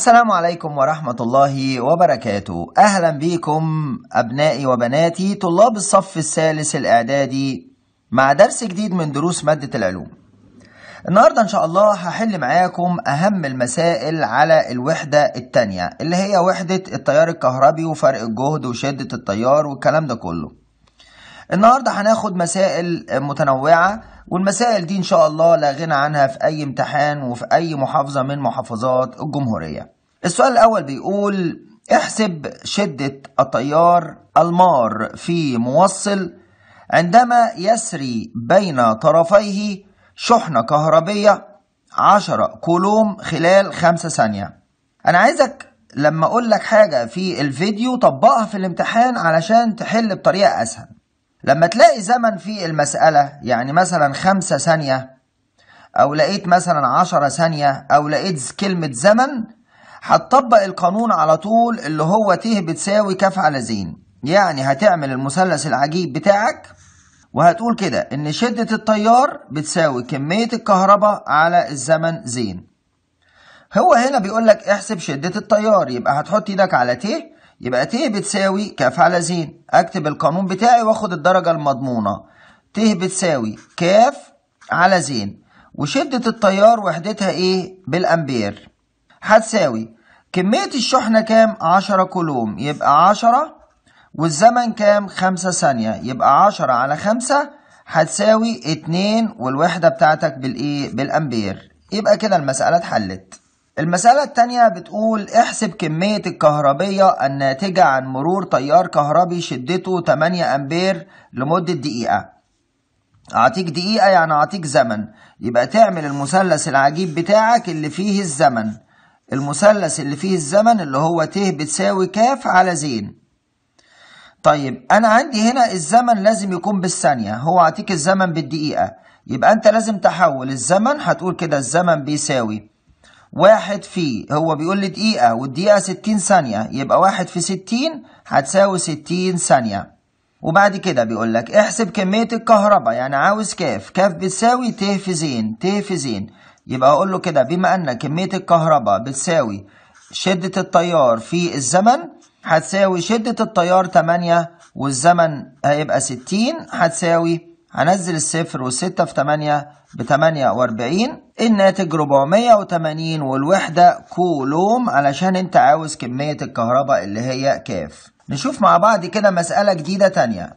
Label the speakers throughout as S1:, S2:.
S1: السلام عليكم ورحمة الله وبركاته أهلا بكم أبنائي وبناتي طلاب الصف الثالث الإعدادي مع درس جديد من دروس مادة العلوم النهاردة إن شاء الله هحل معاكم أهم المسائل على الوحدة التانية اللي هي وحدة التيار الكهربي وفرق الجهد وشدة التيار والكلام ده كله النهاردة هناخد مسائل متنوعة والمسائل دي إن شاء الله لا غنى عنها في أي امتحان وفي أي محافظة من محافظات الجمهورية السؤال الأول بيقول احسب شدة التيار المار في موصل عندما يسري بين طرفيه شحنة كهربية 10 كولوم خلال 5 ثانية أنا عايزك لما أقول لك حاجة في الفيديو طبقها في الامتحان علشان تحل بطريقة أسهل لما تلاقي زمن في المسألة يعني مثلا خمسة ثانية أو لقيت مثلا عشرة ثانية أو لقيت كلمة زمن هتطبق القانون على طول اللي هو ت بتساوي كف على زين يعني هتعمل المثلث العجيب بتاعك وهتقول كده إن شدة التيار بتساوي كمية الكهرباء على الزمن زين هو هنا بيقول لك احسب شدة التيار يبقى هتحط ايدك على ت يبقى ت بتساوي كاف على زين اكتب القانون بتاعي واخد الدرجه المضمونه ت بتساوي كاف على زين وشده التيار وحدتها ايه بالامبير هتساوي كميه الشحنه كام 10 كولوم يبقى 10 والزمن كام 5 ثانيه يبقى 10 على 5 هتساوي 2 والوحده بتاعتك بالايه بالامبير يبقى كده المساله اتحلت المسألة التانية بتقول احسب كمية الكهربية الناتجة عن مرور تيار كهربي شدته 8 أمبير لمدة دقيقة أعطيك دقيقة يعني أعطيك زمن يبقى تعمل المثلث العجيب بتاعك اللي فيه الزمن المثلث اللي فيه الزمن اللي هو ت بتساوي ك على زين طيب أنا عندي هنا الزمن لازم يكون بالثانية هو أعطيك الزمن بالدقيقة يبقى أنت لازم تحول الزمن هتقول كده الزمن بيساوي واحد في هو بيقول لي دقيقة والدقيقة ستين ثانية يبقى واحد في ستين هتساوي ستين ثانية وبعد كده بيقول لك احسب كمية الكهرباء يعني عاوز كاف كاف بتساوي ت في زين ت في زين يبقى أقول له كده بما أن كمية الكهرباء بتساوي شدة التيار في الزمن هتساوي شدة التيار تمانية والزمن هيبقى ستين هتساوي هنزل الصفر والستة في تمانية بتمانية واربعين الناتج ربعمية وتمانين والوحدة كولوم علشان انت عاوز كمية الكهرباء اللي هي كاف نشوف مع بعض كده مسألة جديدة تانية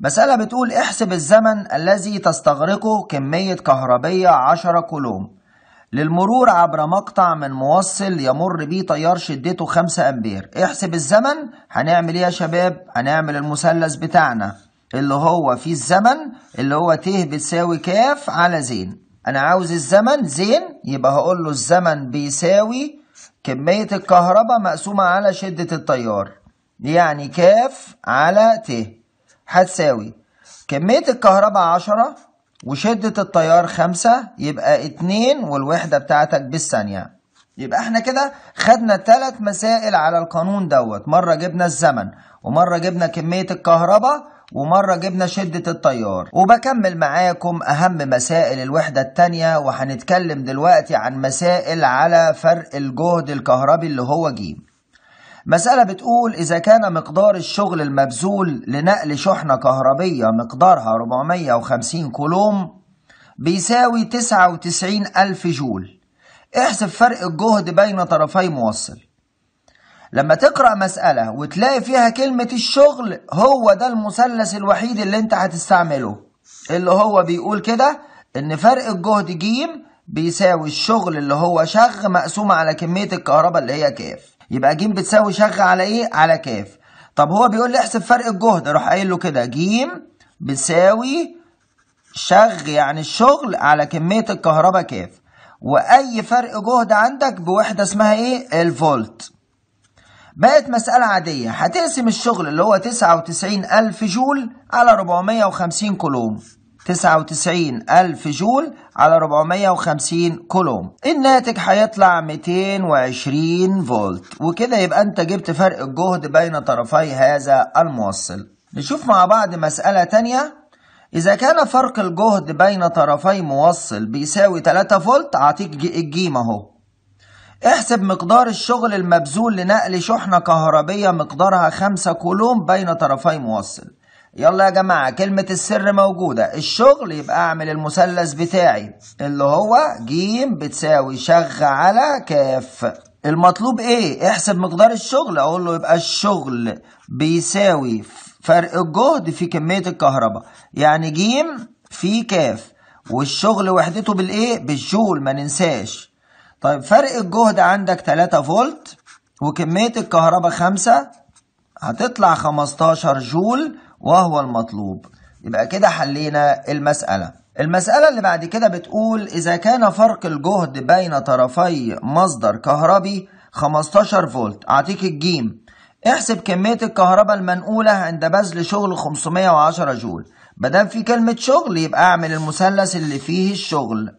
S1: مسألة بتقول احسب الزمن الذي تستغرقه كمية كهربية عشرة كولوم للمرور عبر مقطع من موصل يمر بيه تيار شدته خمسة أمبير احسب الزمن هنعمل ايه يا شباب هنعمل المثلث بتاعنا اللي هو في الزمن اللي هو ت بتساوي كاف على زين انا عاوز الزمن زين يبقى هقول له الزمن بيساوي كمية الكهرباء مقسومة على شدة التيار يعني كاف على ت هتساوي كمية الكهرباء عشرة وشدة التيار خمسة يبقى اتنين والوحدة بتاعتك بالثانية يبقى احنا كده خدنا ثلاث مسائل على القانون دوت مرة جبنا الزمن ومرة جبنا كمية الكهرباء ومرة جبنا شدة التيار وبكمل معاكم أهم مسائل الوحدة التانية وهنتكلم دلوقتي عن مسائل على فرق الجهد الكهربي اللي هو جيم مسألة بتقول إذا كان مقدار الشغل المبذول لنقل شحنة كهربية مقدارها 450 كولوم بيساوي 99 ألف جول احسب فرق الجهد بين طرفي موصل لما تقرأ مسألة وتلاقي فيها كلمة الشغل هو ده المثلث الوحيد اللي انت هتستعمله اللي هو بيقول كده ان فرق الجهد ج بيساوي الشغل اللي هو شغ مقسوم على كمية الكهرباء اللي هي كاف يبقى ج بتساوي شغ على ايه؟ على كاف طب هو بيقول لي احسب فرق الجهد اروح قايل له كده ج بتساوي شغ يعني الشغل على كمية الكهرباء كاف واي فرق جهد عندك بوحدة اسمها ايه؟ الفولت بقت مسألة عادية هتقسم الشغل اللي هو 99 ألف جول على 450 كولوم 99 ألف جول على 450 كولوم الناتج هيطلع 220 فولت وكده يبقى أنت جبت فرق الجهد بين طرفي هذا الموصل نشوف مع بعض مسألة تانية إذا كان فرق الجهد بين طرفي موصل بيساوي 3 فولت أعطيك الجيم أهو احسب مقدار الشغل المبذول لنقل شحنة كهربية مقدارها 5 كولوم بين طرفي موصل يلا يا جماعة كلمة السر موجودة الشغل يبقى أعمل المثلث بتاعي اللي هو ج بتساوي شغ على كاف المطلوب ايه احسب مقدار الشغل اقول له يبقى الشغل بيساوي فرق الجهد في كمية الكهرباء يعني ج في كاف والشغل وحدته بالايه بالجول ما ننساش طيب فرق الجهد عندك 3 فولت وكمية الكهرباء 5 هتطلع 15 جول وهو المطلوب يبقى كده حلينا المسألة المسألة اللي بعد كده بتقول إذا كان فرق الجهد بين طرفي مصدر كهربي 15 فولت أعطيك الجيم احسب كمية الكهرباء المنقولة عند بذل شغل 510 جول مادام في كلمة شغل يبقى أعمل المثلث اللي فيه الشغل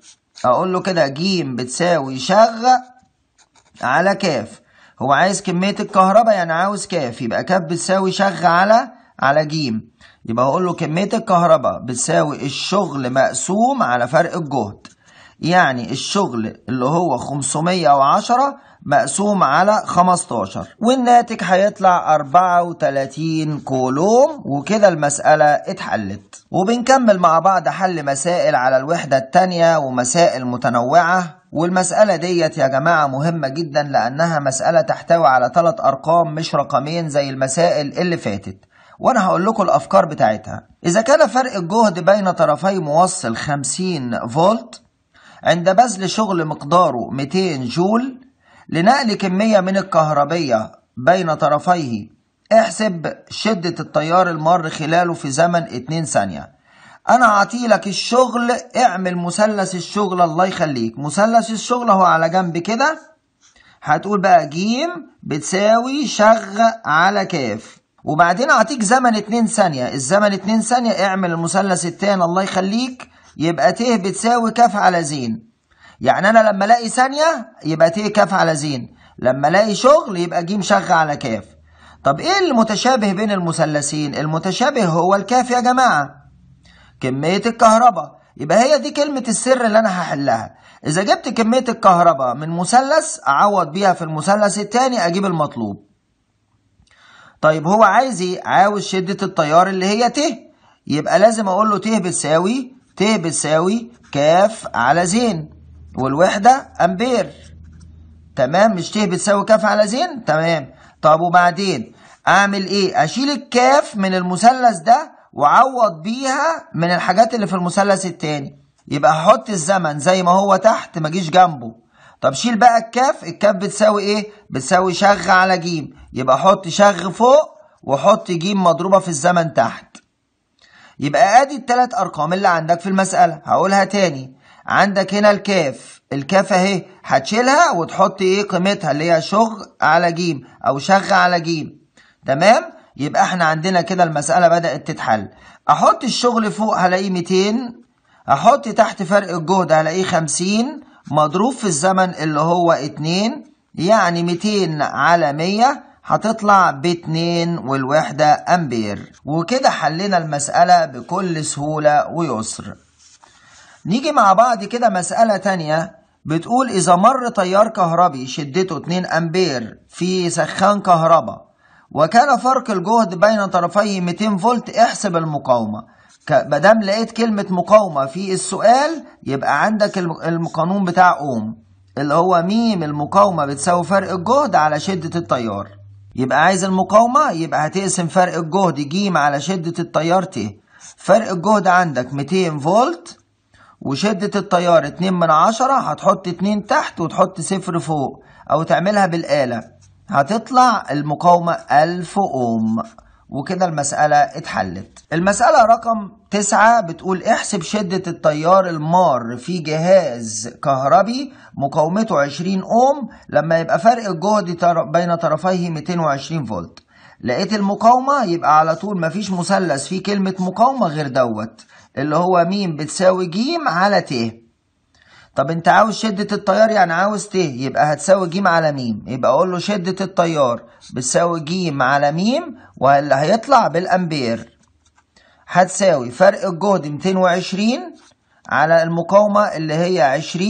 S1: اقول له كده ج بتساوي شغ على ك هو عايز كمية الكهرباء يعني عاوز ك يبقى ك بتساوي شغ على على ج يبقى هقول له كمية الكهرباء بتساوي الشغل مقسوم على فرق الجهد يعني الشغل اللي هو 510 مقسوم على 15 والناتج هيطلع 34 كولوم وكده المسألة اتحلت وبنكمل مع بعض حل مسائل على الوحدة التانية ومسائل متنوعة والمسألة ديت يا جماعة مهمة جدا لأنها مسألة تحتوي على ثلاث أرقام مش رقمين زي المسائل اللي فاتت وأنا هقول لكم الأفكار بتاعتها إذا كان فرق الجهد بين طرفي موصل 50 فولت عند بذل شغل مقداره 200 جول لنقل كمية من الكهربية بين طرفيه احسب شدة التيار المار خلاله في زمن 2 ثانية أنا هعطيلك الشغل اعمل مثلث الشغل الله يخليك مثلث الشغل هو على جنب كده هتقول بقى جيم بتساوي شغ على كاف وبعدين أعطيك زمن 2 ثانية الزمن 2 ثانية اعمل المثلث التاني الله يخليك يبقى ت بتساوي كاف على زين يعني انا لما الاقي ثانيه يبقى ت كاف على زين لما الاقي شغل يبقى ج شغ على كاف طب ايه المتشابه بين المثلثين المتشابه هو الكاف يا جماعه كميه الكهرباء يبقى هي دي كلمه السر اللي انا هحلها اذا جبت كميه الكهرباء من مثلث اعوض بيها في المثلث الثاني اجيب المطلوب طيب هو عايز ايه عاوز شده التيار اللي هي ت يبقى لازم اقول له ت بتساوي ت بتساوي كاف على زين والوحدة أمبير تمام مش ت بتساوي كاف على زين تمام طب وبعدين أعمل إيه أشيل الكاف من المثلث ده وأعوض بيها من الحاجات اللي في المثلث التاني يبقى هحط الزمن زي ما هو تحت ما جيش جنبه طب شيل بقى الكاف الكاف بتساوي ايه بتساوي شغ على جيم يبقى حط شغ فوق وحط جيم مضروبه في الزمن تحت يبقى ادي التلات ارقام اللي عندك في المساله هقولها تاني عندك هنا الكاف الكاف اهي هتشيلها وتحط ايه قيمتها اللي هي شغ على جيم او شغ على جيم تمام يبقى احنا عندنا كده المسألة بدأت تتحل احط الشغل فوق هلاقيه 200 احط تحت فرق الجهد هلاقيه 50 مضروب في الزمن اللي هو 2 يعني 200 على 100 هتطلع باتنين والوحدة أمبير وكده حلينا المسألة بكل سهولة ويسر نيجي مع بعض كده مسألة تانية بتقول إذا مر تيار كهربي شدته 2 أمبير في سخان كهرباء وكان فرق الجهد بين طرفيه 200 فولت احسب المقاومة مادام لقيت كلمة مقاومة في السؤال يبقى عندك القانون بتاع أوم اللي هو ميم المقاومة بتساوي فرق الجهد على شدة التيار يبقى عايز المقاومة يبقى هتقسم فرق الجهد ج على شدة التيار ت فرق الجهد عندك 200 فولت وشدة التيار اتنين من عشرة هتحط اتنين تحت وتحط صفر فوق او تعملها بالآلة هتطلع المقاومة ألف اوم وكده المسألة اتحلت المسألة رقم تسعة بتقول احسب شدة التيار المار في جهاز كهربي مقاومته 20 اوم لما يبقى فرق الجهد بين طرفيه 220 فولت لقيت المقاومة يبقى على طول مفيش مثلث فيه كلمة مقاومة غير دوت اللي هو ميم بتساوي جيم على ت طب انت عاوز شدة التيار يعني عاوز ت يبقى هتساوي جيم على ميم يبقى اقول له شدة التيار بتساوي جيم على ميم واللي هيطلع بالامبير هتساوي فرق الجهد 220 على المقاومة اللي هي 20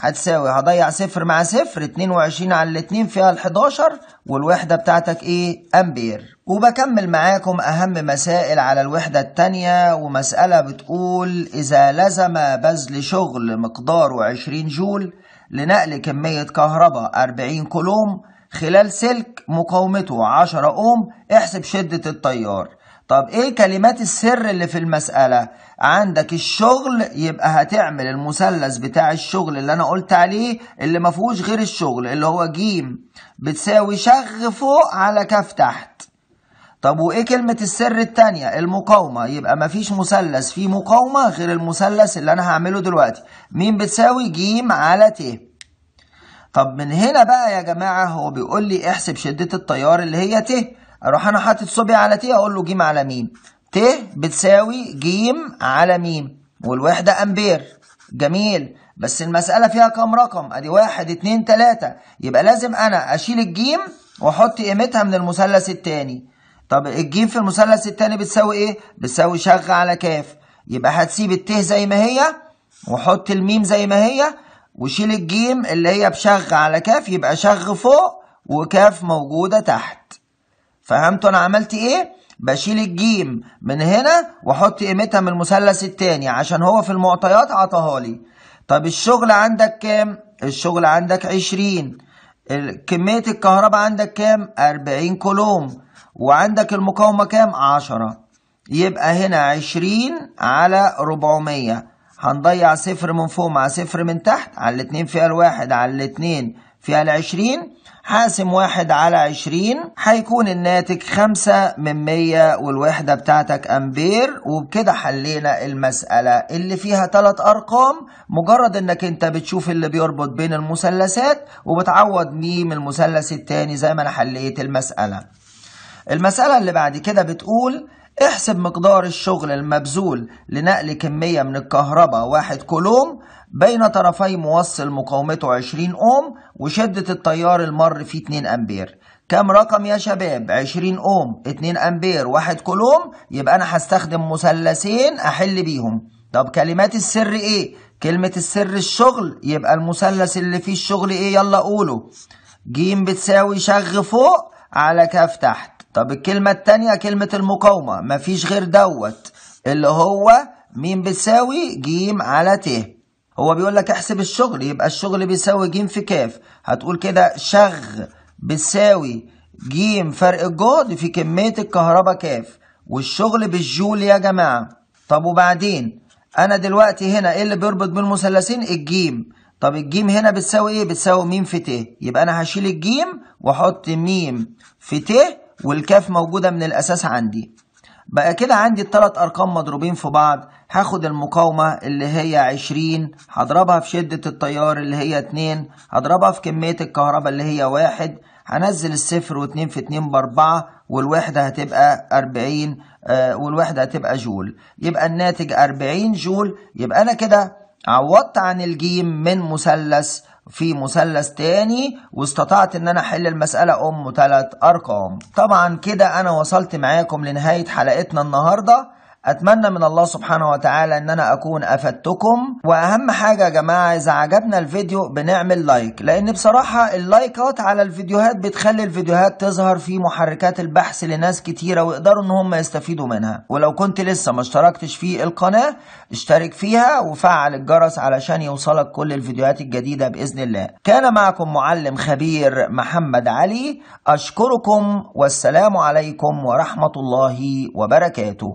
S1: هتساوي هضيع صفر مع صفر 22 على 2 فيها ال 11 والوحدة بتاعتك ايه امبير وبكمل معاكم اهم مسائل على الوحدة الثانيه ومسألة بتقول اذا لزم بذل شغل مقداره 20 جول لنقل كمية كهرباء 40 كولوم خلال سلك مقاومته 10 اوم احسب شدة التيار طب ايه كلمات السر اللي في المسألة عندك الشغل يبقى هتعمل المثلث بتاع الشغل اللي انا قلت عليه اللي مفهوش غير الشغل اللي هو جيم بتساوي شغ فوق على كف تحت طب وايه كلمة السر التانية المقاومة يبقى مفيش مثلث فيه مقاومة غير المثلث اللي انا هعمله دلوقتي مين بتساوي جيم على ت طب من هنا بقى يا جماعة هو بيقول لي احسب شدة التيار اللي هي ت اروح انا حاطط صبعي على تي اقول له ج على م ت بتساوي ج على م والوحده امبير جميل بس المسألة فيها كام رقم؟ أدي واحد اتنين تلاتة يبقى لازم أنا أشيل الجيم وأحط قيمتها من المثلث التاني. طب الجيم في المثلث التاني بتساوي إيه؟ بتساوي شغ على كاف. يبقى هتسيب الت زي ما هي وحط الميم زي ما هي وشيل الجيم اللي هي بشغ على كاف يبقى شغ فوق وكاف موجودة تحت. فهمتوا انا عملت ايه بشيل الجيم من هنا واحط قيمتها من المثلث الثاني عشان هو في المعطيات عطاها لي طب الشغل عندك كام الشغل عندك 20 كمية الكهرباء عندك كام 40 كولوم وعندك المقاومة كام 10 يبقى هنا 20 على 400 هنضيع صفر من فوق مع صفر من تحت على الاتنين فيها الواحد على الاتنين فيها العشرين حاسم واحد على عشرين هيكون الناتج خمسة من مية والوحدة بتاعتك أمبير وبكده حلينا المسألة اللي فيها تلات أرقام مجرد إنك أنت بتشوف اللي بيربط بين المثلثات وبتعوض ميم المثلث التاني زي ما أنا حليت المسألة المسألة اللي بعد كده بتقول احسب مقدار الشغل المبذول لنقل كمية من الكهرباء واحد كولوم بين طرفي موصل مقاومته 20 أوم وشدة التيار المر فيه 2 أمبير كم رقم يا شباب 20 أوم 2 أمبير 1 كولوم يبقى أنا هستخدم مثلثين أحل بيهم طب كلمات السر إيه كلمة السر الشغل يبقى المثلث اللي فيه الشغل إيه يلا قوله جيم بتساوي شغ فوق على كاف تحت طب الكلمة التانية كلمة المقاومة مفيش غير دوت اللي هو مين بتساوي جيم على ت هو بيقول لك احسب الشغل يبقى الشغل بيساوي ج في كاف هتقول كده شغ بيساوي ج فرق الجهد في كمية الكهرباء كاف والشغل بالجول يا جماعة طب وبعدين انا دلوقتي هنا ايه اللي بيربط بين المثلثين الجيم طب الجيم هنا بتساوي ايه بتساوي م في ت يبقى انا هشيل الجيم واحط م في ت والكاف موجودة من الاساس عندي بقى كده عندي الثلاث ارقام مضروبين في بعض هاخد المقاومة اللي هي عشرين هضربها في شدة التيار اللي هي اتنين هضربها في كمية الكهرباء اللي هي واحد هنزل الصفر واتنين في اتنين باربعة والوحدة هتبقى أربعين آه والوحدة هتبقى جول يبقى الناتج أربعين جول يبقى أنا كده عوضت عن الجيم من مثلث في مثلث تاني واستطعت ان انا احل المسألة ام ثلاث ارقام طبعا كده انا وصلت معاكم لنهاية حلقتنا النهاردة أتمنى من الله سبحانه وتعالى إن أنا أكون أفدتكم وأهم حاجة يا جماعة إذا عجبنا الفيديو بنعمل لايك لأن بصراحة اللايكات على الفيديوهات بتخلي الفيديوهات تظهر في محركات البحث لناس كتيرة ويقدروا إن هم يستفيدوا منها ولو كنت لسه ما اشتركتش في القناة اشترك فيها وفعل الجرس علشان يوصلك كل الفيديوهات الجديدة بإذن الله كان معكم معلم خبير محمد علي أشكركم والسلام عليكم ورحمة الله وبركاته